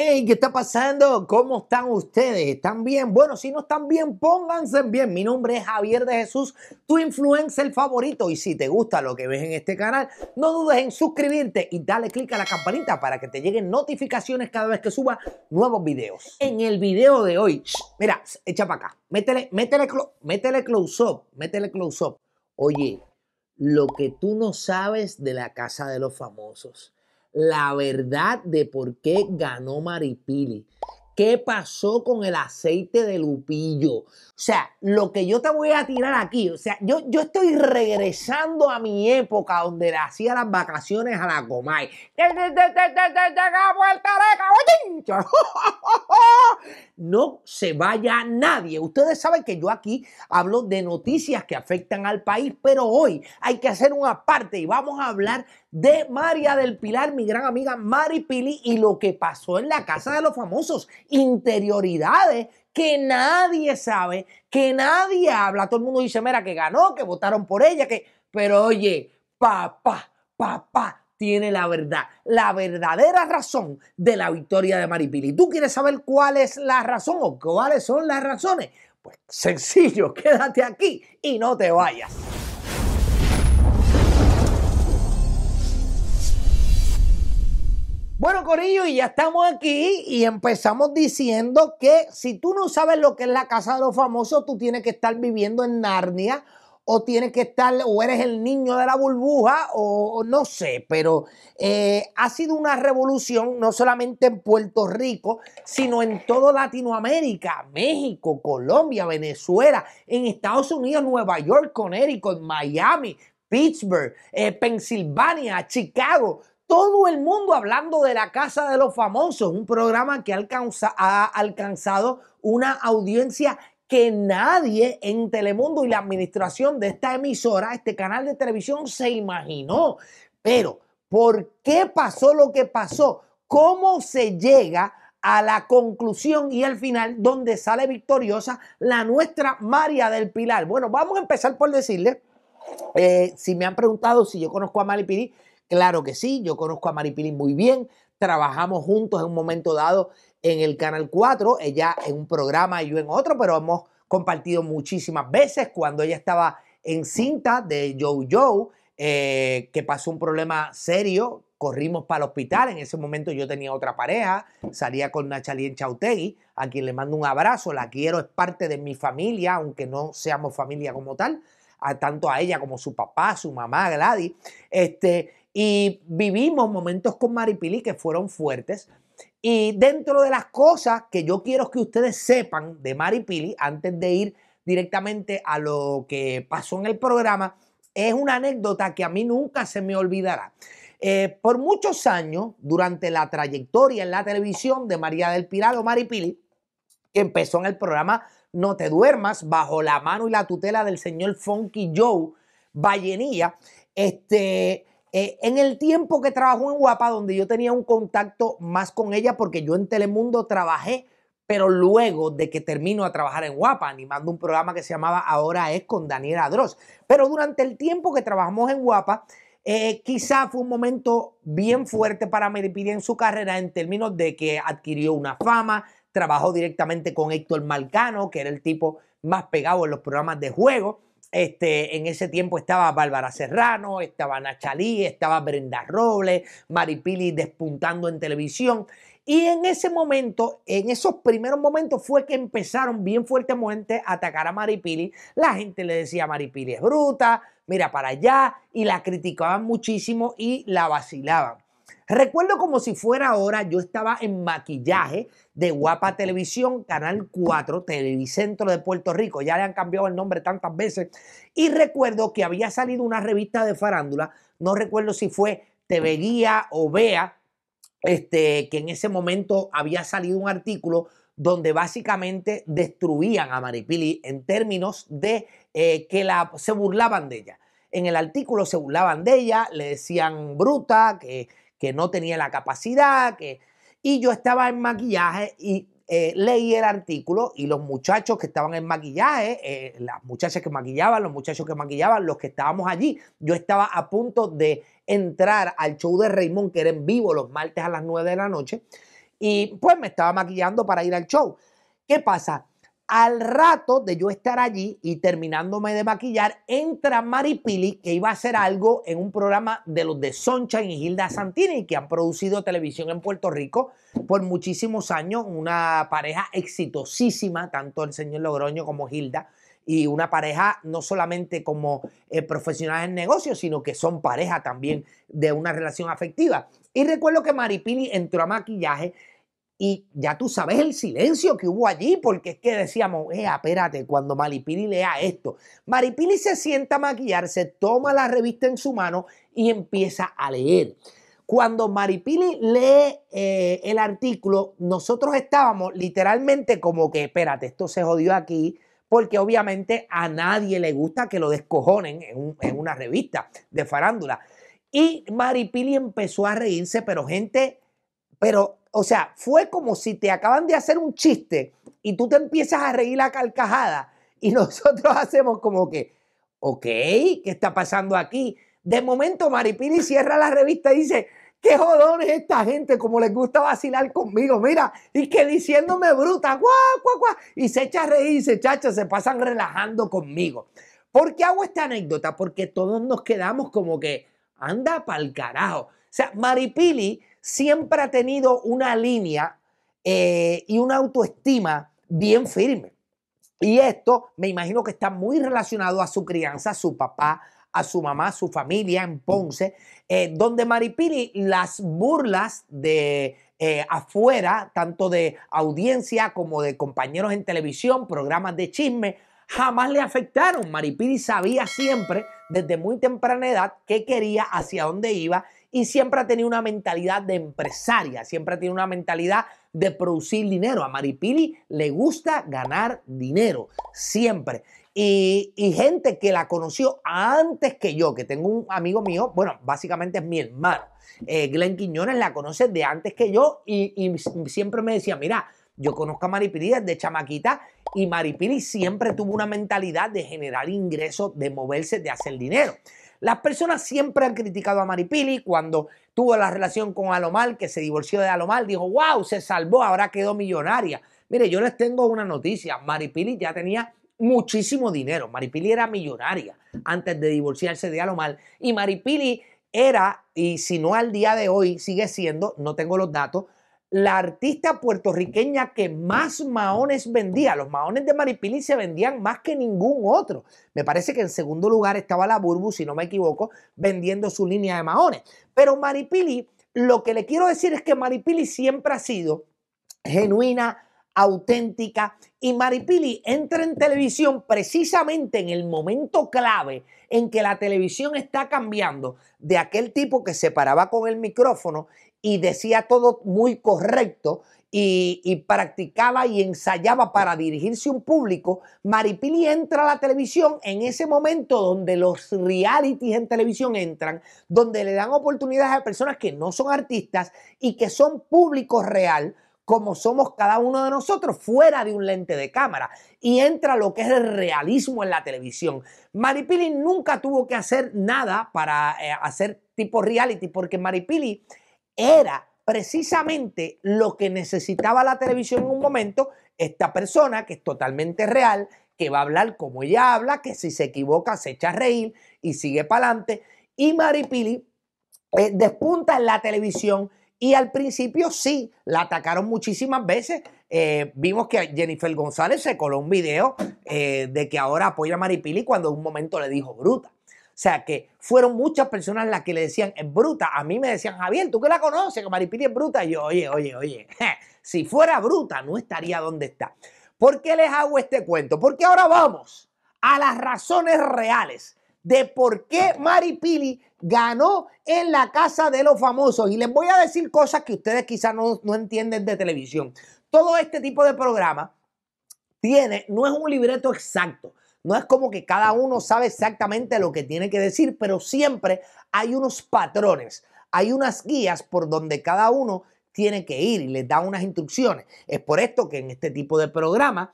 Hey, ¿qué está pasando? ¿Cómo están ustedes? ¿Están bien? Bueno, si no están bien, pónganse bien. Mi nombre es Javier de Jesús, tu influencer favorito. Y si te gusta lo que ves en este canal, no dudes en suscribirte y dale click a la campanita para que te lleguen notificaciones cada vez que suba nuevos videos. En el video de hoy, mira, echa para acá. Métele, métele, métele close up, métele close up. Oye, lo que tú no sabes de la casa de los famosos la verdad de por qué ganó Maripili. ¿Qué pasó con el aceite de lupillo? O sea, lo que yo te voy a tirar aquí, o sea, yo, yo estoy regresando a mi época donde le hacía las vacaciones a la Comay no se vaya nadie. Ustedes saben que yo aquí hablo de noticias que afectan al país, pero hoy hay que hacer una parte y vamos a hablar de María del Pilar, mi gran amiga Mari Pili, y lo que pasó en la casa de los famosos, interioridades que nadie sabe, que nadie habla. Todo el mundo dice, mira, que ganó, que votaron por ella, que... Pero oye, papá, papá, tiene la verdad, la verdadera razón de la victoria de Maripili. ¿Tú quieres saber cuál es la razón o cuáles son las razones? Pues sencillo, quédate aquí y no te vayas. Bueno, Corillo, y ya estamos aquí y empezamos diciendo que si tú no sabes lo que es la casa de los famosos, tú tienes que estar viviendo en Narnia o tienes que estar, o eres el niño de la burbuja, o, no sé, pero eh, ha sido una revolución no solamente en Puerto Rico, sino en toda Latinoamérica, México, Colombia, Venezuela, en Estados Unidos, Nueva York, Connecticut, Miami, Pittsburgh, eh, Pensilvania, Chicago. Todo el mundo hablando de la Casa de los Famosos, un programa que ha alcanzado una audiencia que nadie en Telemundo y la administración de esta emisora, este canal de televisión, se imaginó. Pero, ¿por qué pasó lo que pasó? ¿Cómo se llega a la conclusión y al final donde sale victoriosa la nuestra María del Pilar? Bueno, vamos a empezar por decirle, eh, si me han preguntado si yo conozco a Mari claro que sí, yo conozco a Mari muy bien, trabajamos juntos en un momento dado en el Canal 4, ella en un programa y yo en otro, pero hemos compartido muchísimas veces cuando ella estaba en cinta de Joe Joe, eh, que pasó un problema serio, corrimos para el hospital, en ese momento yo tenía otra pareja, salía con Nachalien Chautegui, a quien le mando un abrazo, la quiero, es parte de mi familia, aunque no seamos familia como tal, a, tanto a ella como su papá, su mamá, Gladys, este, y vivimos momentos con Maripili que fueron fuertes. Y dentro de las cosas que yo quiero que ustedes sepan de Maripili, antes de ir directamente a lo que pasó en el programa, es una anécdota que a mí nunca se me olvidará. Eh, por muchos años, durante la trayectoria en la televisión de María del Pirado Maripili, que empezó en el programa No te duermas, bajo la mano y la tutela del señor Funky Joe Vallenilla, este, eh, en el tiempo que trabajó en Guapa, donde yo tenía un contacto más con ella, porque yo en Telemundo trabajé, pero luego de que termino a trabajar en Guapa, animando un programa que se llamaba Ahora es con Daniela Dross. Pero durante el tiempo que trabajamos en Guapa, eh, quizá fue un momento bien fuerte para Meripidia en su carrera en términos de que adquirió una fama, trabajó directamente con Héctor Malcano, que era el tipo más pegado en los programas de juego. Este, en ese tiempo estaba Bárbara Serrano, estaba Nachalí, estaba Brenda Robles, Maripili despuntando en televisión. Y en ese momento, en esos primeros momentos, fue que empezaron bien fuertemente a atacar a Maripili. La gente le decía, Maripili es bruta, mira para allá, y la criticaban muchísimo y la vacilaban. Recuerdo como si fuera ahora, yo estaba en maquillaje de Guapa Televisión, Canal 4, Televicentro de Puerto Rico, ya le han cambiado el nombre tantas veces, y recuerdo que había salido una revista de farándula, no recuerdo si fue TV Guía o Vea, este, que en ese momento había salido un artículo donde básicamente destruían a Maripili en términos de eh, que la, se burlaban de ella. En el artículo se burlaban de ella, le decían bruta, que que no tenía la capacidad, que... Y yo estaba en maquillaje y eh, leí el artículo y los muchachos que estaban en maquillaje, eh, las muchachas que maquillaban, los muchachos que maquillaban, los que estábamos allí, yo estaba a punto de entrar al show de Raymond, que era en vivo los martes a las 9 de la noche, y pues me estaba maquillando para ir al show. ¿Qué pasa? Al rato de yo estar allí y terminándome de maquillar, entra Mari Pili, que iba a hacer algo en un programa de los de Sonchan y Hilda Santini, que han producido televisión en Puerto Rico por muchísimos años, una pareja exitosísima, tanto el señor Logroño como Hilda y una pareja no solamente como profesional eh, profesionales en negocios, sino que son pareja también de una relación afectiva. Y recuerdo que Mari Pili entró a maquillaje y ya tú sabes el silencio que hubo allí, porque es que decíamos, eh, espérate, cuando Maripili lea esto. Maripili se sienta a maquillarse, toma la revista en su mano y empieza a leer. Cuando Maripili lee eh, el artículo, nosotros estábamos literalmente como que, espérate, esto se jodió aquí, porque obviamente a nadie le gusta que lo descojonen en, en una revista de farándula. Y Maripili empezó a reírse, pero gente, pero o sea, fue como si te acaban de hacer un chiste y tú te empiezas a reír la carcajada y nosotros hacemos como que, ok, ¿qué está pasando aquí? De momento Maripili cierra la revista y dice, qué jodones esta gente, como les gusta vacilar conmigo, mira, y que diciéndome bruta, guau, guau, guau, y se echa a reír y se chacha, se pasan relajando conmigo. ¿Por qué hago esta anécdota? Porque todos nos quedamos como que, anda pa'l carajo. O sea, Maripili siempre ha tenido una línea eh, y una autoestima bien firme. Y esto me imagino que está muy relacionado a su crianza, a su papá, a su mamá, a su familia en Ponce, eh, donde Maripiri las burlas de eh, afuera, tanto de audiencia como de compañeros en televisión, programas de chisme, jamás le afectaron. Maripiri sabía siempre, desde muy temprana edad, qué quería, hacia dónde iba y siempre ha tenido una mentalidad de empresaria, siempre ha tenido una mentalidad de producir dinero. A Maripili le gusta ganar dinero, siempre. Y, gente que la conoció antes que yo, que tengo un amigo mío, bueno, básicamente es mi hermano, eh, Glenn Quiñones la conoce de antes que yo y, y siempre me decía, mira, yo conozco a Maripili desde chamaquita y Maripili siempre tuvo una mentalidad de generar ingresos, de moverse, de hacer dinero. Las personas siempre han criticado a Maripili cuando tuvo la relación con Alomar, que se divorció de Alomar, dijo, wow, se salvó, ahora quedó millonaria. Mire, yo les tengo una noticia, Maripili ya tenía muchísimo dinero, Maripili era millonaria antes de divorciarse de Alomar y Maripili era, y si no al día de hoy sigue siendo, no tengo los datos, la artista puertorriqueña que más maones vendía. Los maones de Maripili se vendían más que ningún otro. Me parece que en segundo lugar estaba la Burbu, si no me equivoco, vendiendo su línea de maones. Pero Maripili, lo que le quiero decir es que Maripili siempre ha sido genuina, auténtica. Y Maripili entra en televisión precisamente en el momento clave en que la televisión está cambiando de aquel tipo que se paraba con el micrófono y decía todo muy correcto y, practicaba y ensayaba para dirigirse a un público, Maripili entra a la televisión en ese momento donde los realities en televisión entran, donde le dan oportunidades a personas que no son artistas y que son público real como somos cada uno de nosotros fuera de un lente de cámara. Y entra lo que es el realismo en la televisión. Maripili nunca tuvo que hacer nada para eh, hacer tipo reality, porque Maripili era precisamente lo que necesitaba la televisión en un momento, esta persona que es totalmente real, que va a hablar como ella habla, que si se equivoca se echa a reír y sigue para adelante. Y Maripili Pili eh, despunta en la televisión y al principio sí, la atacaron muchísimas veces. Eh, vimos que Jennifer González se coló un video eh, de que ahora apoya a Maripili cuando en un momento le dijo bruta. O sea que fueron muchas personas las que le decían, es bruta. A mí me decían, Javier, ¿tú que la conoces? Que Maripili es bruta. Y yo, oye, oye, oye, si fuera bruta no estaría donde está. ¿Por qué les hago este cuento? Porque ahora vamos a las razones reales de por qué Maripili ganó en la casa de los famosos. Y les voy a decir cosas que ustedes quizás no, no entienden de televisión. Todo este tipo de programa tiene, no es un libreto exacto no es como que cada uno sabe exactamente lo que tiene que decir, pero siempre hay unos patrones, hay unas guías por donde cada uno tiene que ir y les da unas instrucciones. Es por esto que en este tipo de programa,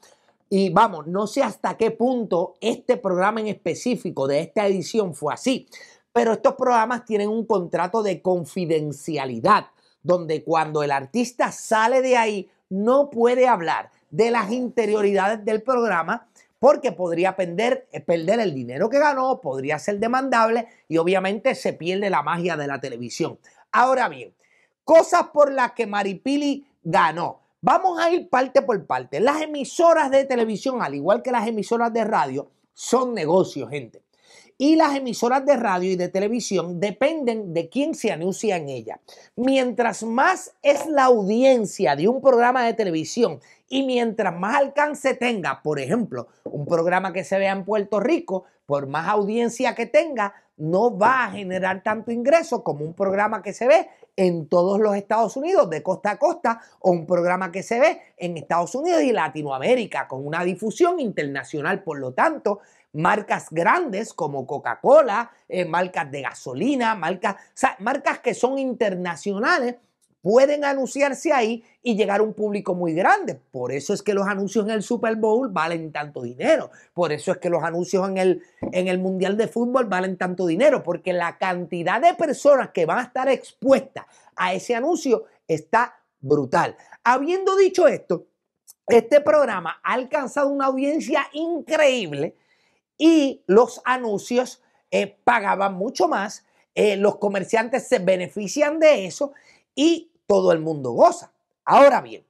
y vamos, no sé hasta qué punto este programa en específico de esta edición fue así, pero estos programas tienen un contrato de confidencialidad, donde cuando el artista sale de ahí no puede hablar de las interioridades del programa porque podría perder, eh, perder el dinero que ganó, podría ser demandable y obviamente se pierde la magia de la televisión. Ahora bien, cosas por las que Maripili ganó. Vamos a ir parte por parte. Las emisoras de televisión, al igual que las emisoras de radio, son negocios, gente y las emisoras de radio y de televisión dependen de quién se anuncia en ella. Mientras más es la audiencia de un programa de televisión y mientras más alcance tenga, por ejemplo, un programa que se vea en Puerto Rico, por más audiencia que tenga, no va a generar tanto ingreso como un programa que se ve en todos los Estados Unidos, de costa a costa, o un programa que se ve en Estados Unidos y Latinoamérica, con una difusión internacional. Por lo tanto, marcas grandes como Coca-Cola, eh, marcas de gasolina, marcas, marcas que son internacionales, pueden anunciarse ahí y llegar a un público muy grande. Por eso es que los anuncios en el Super Bowl valen tanto dinero. Por eso es que los anuncios en el, en el Mundial de Fútbol valen tanto dinero, porque la cantidad de personas que van a estar expuestas a ese anuncio está brutal. Habiendo dicho esto, este programa ha alcanzado una audiencia increíble y los anuncios eh, pagaban mucho más, eh, los comerciantes se benefician de eso y todo el mundo goza. Ahora bien,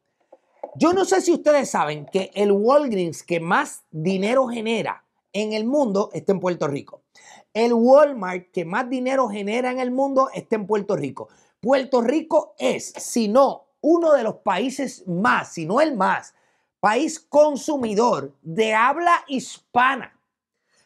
yo no sé si ustedes saben que el Walgreens que más dinero genera en el mundo está en Puerto Rico. El Walmart que más dinero genera en el mundo está en Puerto Rico. Puerto Rico es, si no, uno de los países más, si no el más, país consumidor de habla hispana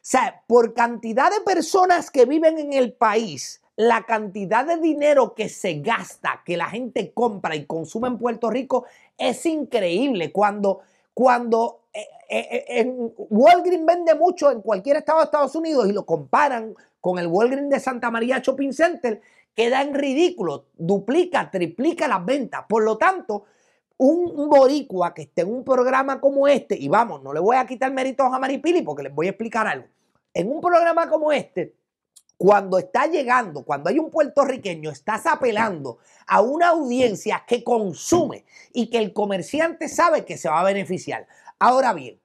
o sea, por cantidad de personas que viven en el país, la cantidad de dinero que se gasta, que la gente compra y consume en Puerto Rico es increíble. Cuando, cuando eh, eh, eh, Walgreens vende mucho en cualquier estado de Estados Unidos y lo comparan con el Walgreens de Santa María Shopping Center, queda en ridículo, duplica, triplica las ventas. Por lo tanto, un boricua que esté en un programa como este, y vamos, no le voy a quitar méritos a Maripili porque les voy a explicar algo en un programa como este, cuando está llegando, cuando hay un puertorriqueño, estás apelando a una audiencia que consume y que el comerciante sabe que se va a beneficiar. Ahora bien,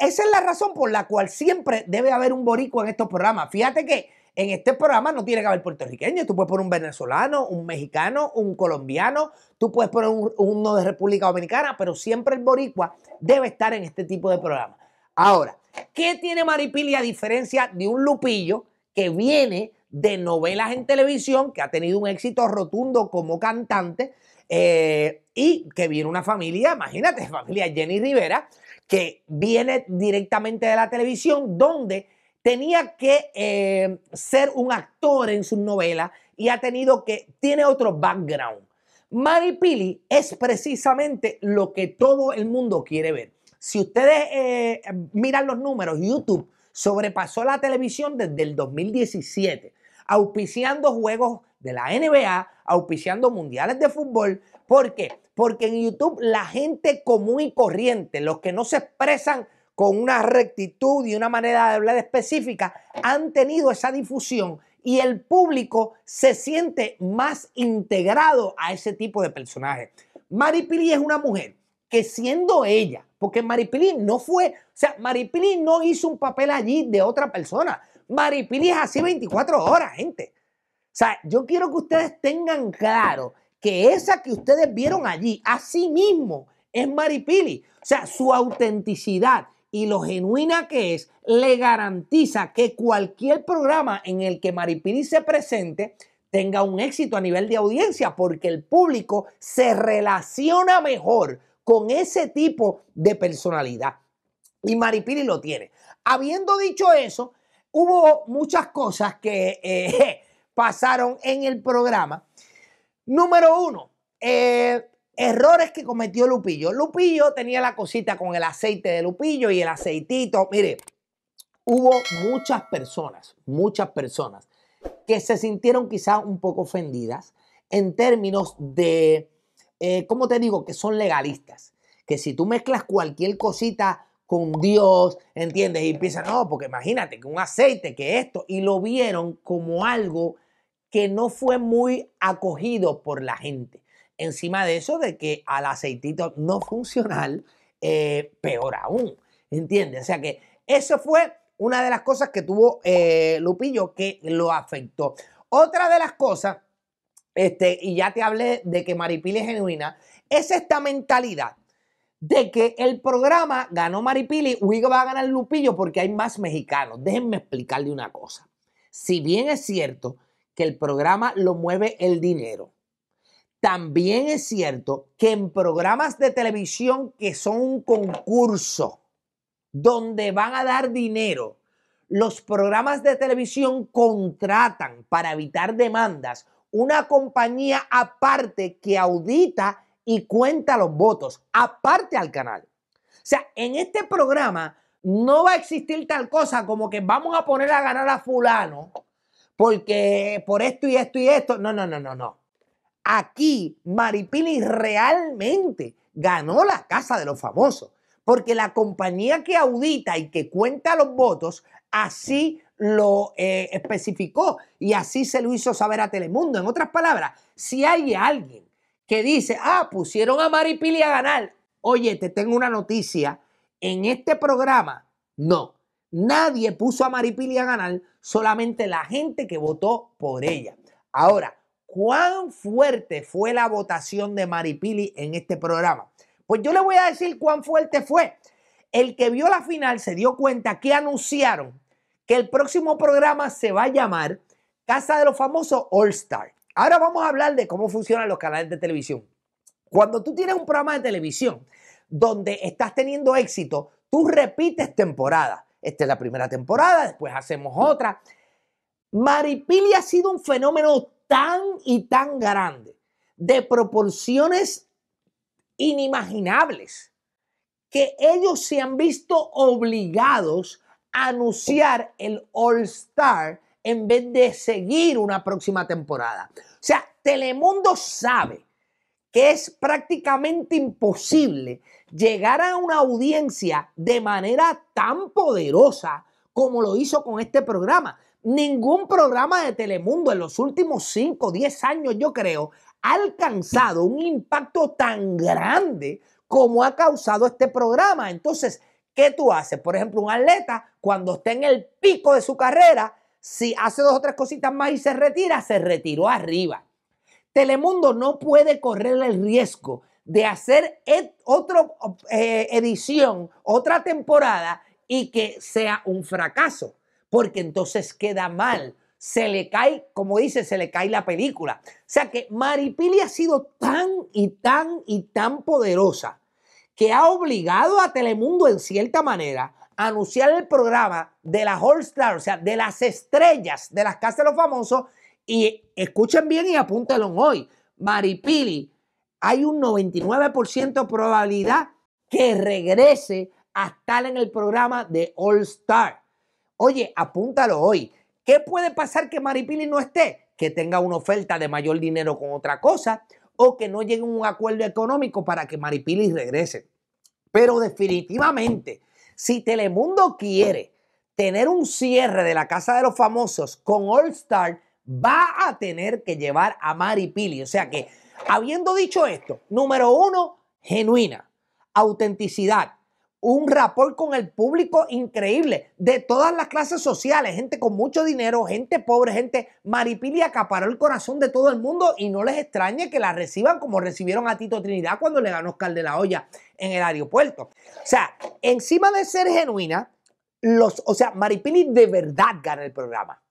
esa es la razón por la cual siempre debe haber un boricua en estos programas. Fíjate que en este programa no tiene que haber puertorriqueño. Tú puedes poner un venezolano, un mexicano, un colombiano, tú puedes poner uno de República Dominicana, pero siempre el boricua debe estar en este tipo de programas. Ahora, ¿qué tiene Maripili a diferencia de un Lupillo que viene de novelas en televisión, que ha tenido un éxito rotundo como cantante eh, y que viene una familia, imagínate, familia Jenny Rivera, que viene directamente de la televisión donde tenía que eh, ser un actor en sus novelas y ha tenido que, tiene otro background. Mari Pili es precisamente lo que todo el mundo quiere ver. Si ustedes eh, miran los números, YouTube sobrepasó la televisión desde el 2017, auspiciando juegos de la NBA, auspiciando mundiales de fútbol. ¿Por qué? Porque en YouTube la gente común y corriente, los que no se expresan con una rectitud y una manera de hablar específica, han tenido esa difusión y el público se siente más integrado a ese tipo de personajes. Mari Pili es una mujer que siendo ella, porque Maripili no fue, o sea, Maripili no hizo un papel allí de otra persona. Maripili es así 24 horas, gente. O sea, yo quiero que ustedes tengan claro que esa que ustedes vieron allí, así mismo, es Maripili. O sea, su autenticidad y lo genuina que es le garantiza que cualquier programa en el que Maripili se presente tenga un éxito a nivel de audiencia, porque el público se relaciona mejor con ese tipo de personalidad. Y Maripili lo tiene. Habiendo dicho eso, hubo muchas cosas que eh, pasaron en el programa. Número uno, eh, errores que cometió Lupillo. Lupillo tenía la cosita con el aceite de Lupillo y el aceitito. Mire, hubo muchas personas, muchas personas que se sintieron quizás un poco ofendidas en términos de eh, ¿cómo te digo? Que son legalistas. Que si tú mezclas cualquier cosita con Dios, ¿entiendes? Y empiezan, no, porque imagínate que un aceite, que esto, y lo vieron como algo que no fue muy acogido por la gente. Encima de eso, de que al aceitito no funcional, eh, peor aún, ¿entiendes? O sea que eso fue una de las cosas que tuvo eh, Lupillo que lo afectó. Otra de las cosas este, y ya te hablé de que Maripili es genuina. Es esta mentalidad de que el programa ganó Maripili, Hugo va a ganar Lupillo porque hay más mexicanos. Déjenme explicarle una cosa. Si bien es cierto que el programa lo mueve el dinero, también es cierto que en programas de televisión que son un concurso, donde van a dar dinero, los programas de televisión contratan para evitar demandas una compañía aparte que audita y cuenta los votos, aparte al canal. O sea, en este programa no va a existir tal cosa como que vamos a poner a ganar a fulano porque por esto y esto y esto. No, no, no, no, no. Aquí Maripili realmente ganó la casa de los famosos, porque la compañía que audita y que cuenta los votos Así lo eh, especificó y así se lo hizo saber a Telemundo. En otras palabras, si hay alguien que dice, ah, pusieron a Maripili a ganar, oye, te tengo una noticia, en este programa, no, nadie puso a Maripili a ganar, solamente la gente que votó por ella. Ahora, ¿cuán fuerte fue la votación de Maripili en este programa? Pues yo le voy a decir cuán fuerte fue. El que vio la final se dio cuenta que anunciaron que el próximo programa se va a llamar Casa de los Famosos All Star. Ahora vamos a hablar de cómo funcionan los canales de televisión. Cuando tú tienes un programa de televisión donde estás teniendo éxito, tú repites temporada. Esta es la primera temporada, después hacemos otra. Maripili ha sido un fenómeno tan y tan grande, de proporciones inimaginables que ellos se han visto obligados a anunciar el All Star en vez de seguir una próxima temporada. O sea, Telemundo sabe que es prácticamente imposible llegar a una audiencia de manera tan poderosa como lo hizo con este programa. Ningún programa de Telemundo en los últimos 5, 10 años, yo creo, ha alcanzado un impacto tan grande como ha causado este programa. Entonces, ¿qué tú haces? Por ejemplo, un atleta cuando está en el pico de su carrera, si hace dos o tres cositas más y se retira, se retiró arriba. Telemundo no puede correr el riesgo de hacer otra eh, edición, otra temporada y que sea un fracaso, porque entonces queda mal. Se le cae, como dice, se le cae la película. O sea que Maripili ha sido tan y tan y tan poderosa que ha obligado a Telemundo en cierta manera a anunciar el programa de las All Stars, o sea, de las estrellas de las casas de los famosos. Y escuchen bien y apúntenlo hoy. Maripili, hay un 99% de probabilidad que regrese a estar en el programa de All Stars. Oye, apúntalo hoy. ¿Qué puede pasar que Maripili no esté? Que tenga una oferta de mayor dinero con otra cosa o que no llegue un acuerdo económico para que Maripili regrese. Pero definitivamente, si Telemundo quiere tener un cierre de la Casa de los Famosos con All Star, va a tener que llevar a Maripili. O sea que, habiendo dicho esto, número uno, genuina, autenticidad, un rapport con el público increíble de todas las clases sociales, gente con mucho dinero, gente pobre, gente maripili acaparó el corazón de todo el mundo y no les extrañe que la reciban como recibieron a Tito Trinidad cuando le ganó Oscar de la Hoya en el aeropuerto. O sea, encima de ser genuina, los, o sea, Maripili de verdad gana el programa.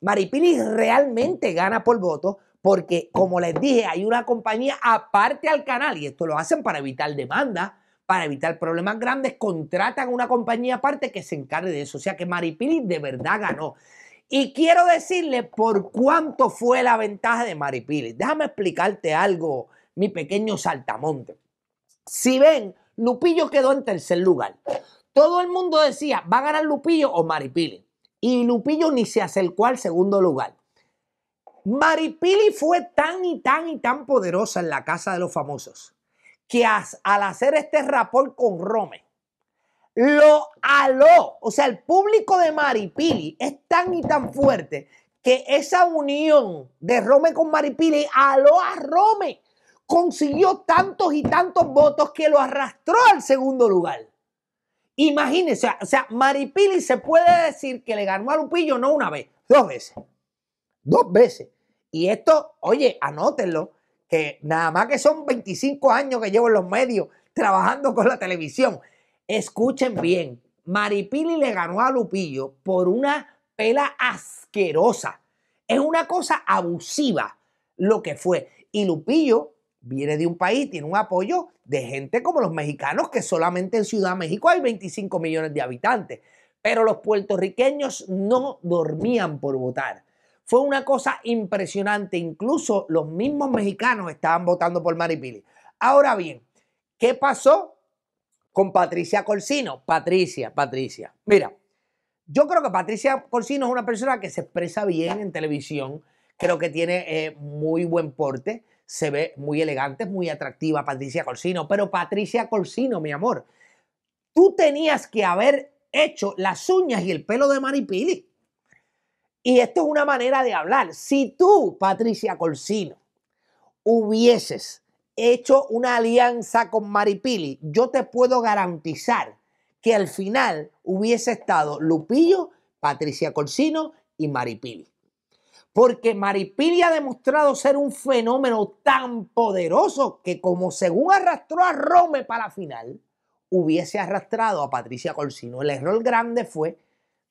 Maripili realmente gana por voto porque, como les dije, hay una compañía aparte al canal y esto lo hacen para evitar demanda para evitar problemas grandes, contratan una compañía aparte que se encargue de eso. O sea que Maripili de verdad ganó. Y quiero decirle por cuánto fue la ventaja de Maripili. Déjame explicarte algo, mi pequeño saltamonte. Si ven, Lupillo quedó en tercer lugar. Todo el mundo decía, ¿va a ganar Lupillo o Maripili? Y Lupillo ni se acercó al segundo lugar. Maripili fue tan y tan y tan poderosa en la casa de los famosos que al hacer este rapor con Rome, lo aló. O sea, el público de Maripili es tan y tan fuerte que esa unión de Rome con Maripili aló a Rome. Consiguió tantos y tantos votos que lo arrastró al segundo lugar. Imagínense, o sea, Maripili se puede decir que le ganó a Lupillo no una vez, dos veces. Dos veces. Y esto, oye, anótenlo, que nada más que son 25 años que llevo en los medios trabajando con la televisión. Escuchen bien, Maripili le ganó a Lupillo por una pela asquerosa. Es una cosa abusiva lo que fue. Y Lupillo viene de un país, tiene un apoyo de gente como los mexicanos, que solamente en Ciudad de México hay 25 millones de habitantes. Pero los puertorriqueños no dormían por votar. Fue una cosa impresionante. Incluso los mismos mexicanos estaban votando por Maripili. Ahora bien, ¿qué pasó con Patricia Colcino? Patricia, Patricia. Mira, yo creo que Patricia Colcino es una persona que se expresa bien en televisión. Creo que tiene eh, muy buen porte. Se ve muy elegante, es muy atractiva Patricia Colcino. Pero Patricia Colcino, mi amor, tú tenías que haber hecho las uñas y el pelo de Maripili. Y esto es una manera de hablar. Si tú, Patricia Colsino, hubieses hecho una alianza con Maripili, yo te puedo garantizar que al final hubiese estado Lupillo, Patricia Colsino y Maripili. Porque Maripili ha demostrado ser un fenómeno tan poderoso que como según arrastró a Rome para la final, hubiese arrastrado a Patricia Colsino. El error grande fue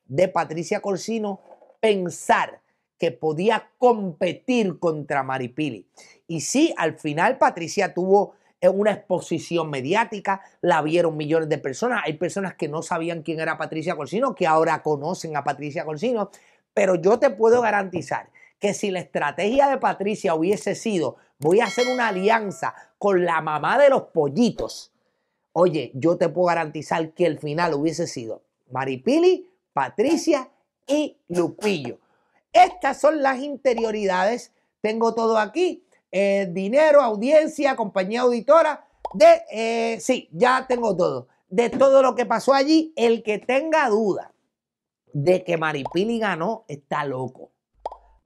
de Patricia Colsino pensar que podía competir contra Maripili. Y sí, al final Patricia tuvo eh, una exposición mediática, la vieron millones de personas. Hay personas que no sabían quién era Patricia Colsino, que ahora conocen a Patricia Colsino, pero yo te puedo garantizar que si la estrategia de Patricia hubiese sido, voy a hacer una alianza con la mamá de los pollitos, oye, yo te puedo garantizar que el final hubiese sido Maripili, Patricia y Lupillo. Estas son las interioridades. Tengo todo aquí. Eh, dinero, audiencia, compañía auditora. De, eh, sí, ya tengo todo. De todo lo que pasó allí, el que tenga duda de que Maripili ganó está loco.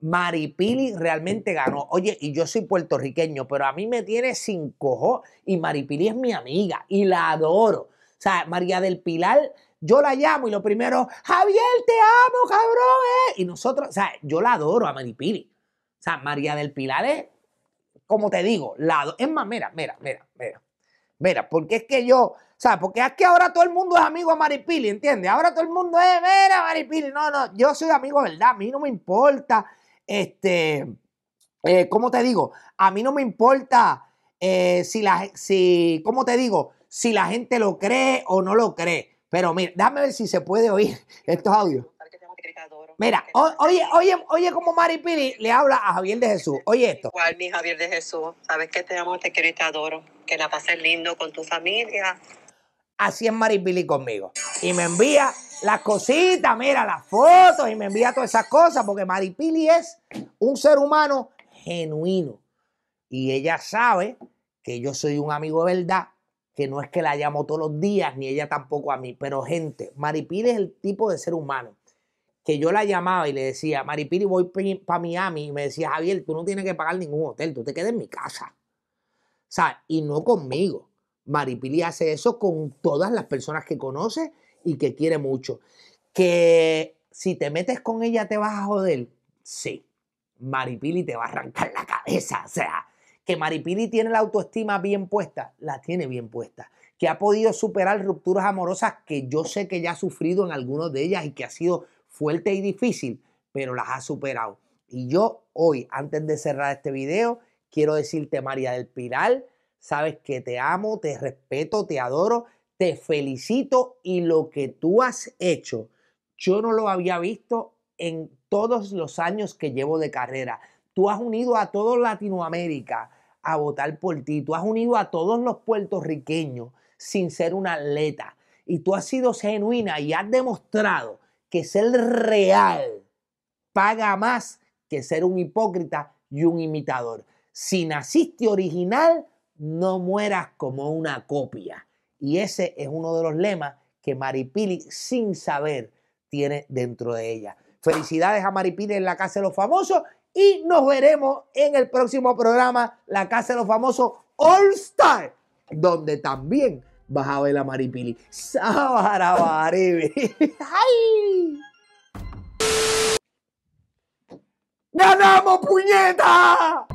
Maripili realmente ganó. Oye, y yo soy puertorriqueño, pero a mí me tiene sin cojo y Maripili es mi amiga y la adoro. O sea, María del Pilar yo la llamo y lo primero, Javier, te amo, cabrón. Eh. Y nosotros, o sea, yo la adoro a Maripili. O sea, María del Pilar es, como te digo, la Es más, mira, mira, mira, mira. Mira, porque es que yo, o sea, porque es que ahora todo el mundo es amigo a Maripili, ¿entiendes? Ahora todo el mundo es, mira, Maripili, no, no, yo soy amigo, ¿verdad? A mí no me importa, este, como eh, ¿cómo te digo? A mí no me importa eh, si la, si, ¿cómo te digo? Si la gente lo cree o no lo cree. Pero mira, déjame ver si se puede oír estos audios. Mira, oye, oye, oye, como Mari Pili le habla a Javier de Jesús. Oye esto. Igual, mi Javier de Jesús. Sabes que te amo, te quiero y te adoro. Que la pases lindo con tu familia. Así es Mari Pili conmigo. Y me envía las cositas, mira, las fotos y me envía todas esas cosas porque Mari Pili es un ser humano genuino. Y ella sabe que yo soy un amigo de verdad no es que la llamo todos los días, ni ella tampoco a mí, pero gente, Maripili es el tipo de ser humano que yo la llamaba y le decía, Maripili, voy para Miami, y me decía, Javier, tú no tienes que pagar ningún hotel, tú te quedas en mi casa. O sea, y no conmigo. Maripili hace eso con todas las personas que conoce y que quiere mucho. Que si te metes con ella te vas a joder, sí. Maripili te va a arrancar la cabeza, o sea, que Maripili tiene la autoestima bien puesta, la tiene bien puesta, que ha podido superar rupturas amorosas que yo sé que ya ha sufrido en algunas de ellas y que ha sido fuerte y difícil, pero las ha superado. Y yo hoy, antes de cerrar este video, quiero decirte, María del Pilar, sabes que te amo, te respeto, te adoro, te felicito y lo que tú has hecho, yo no lo había visto en todos los años que llevo de carrera. Tú has unido a todo Latinoamérica a votar por ti. Tú has unido a todos los puertorriqueños sin ser un atleta. Y tú has sido genuina y has demostrado que ser real paga más que ser un hipócrita y un imitador. Si naciste original, no mueras como una copia. Y ese es uno de los lemas que Maripili, sin saber, tiene dentro de ella. Felicidades a Maripili en la Casa de los Famosos y nos veremos en el próximo programa, La Casa de los Famosos All Star, donde también vas a ver a Maripili. ¡Ay! ¡Ganamos, puñeta!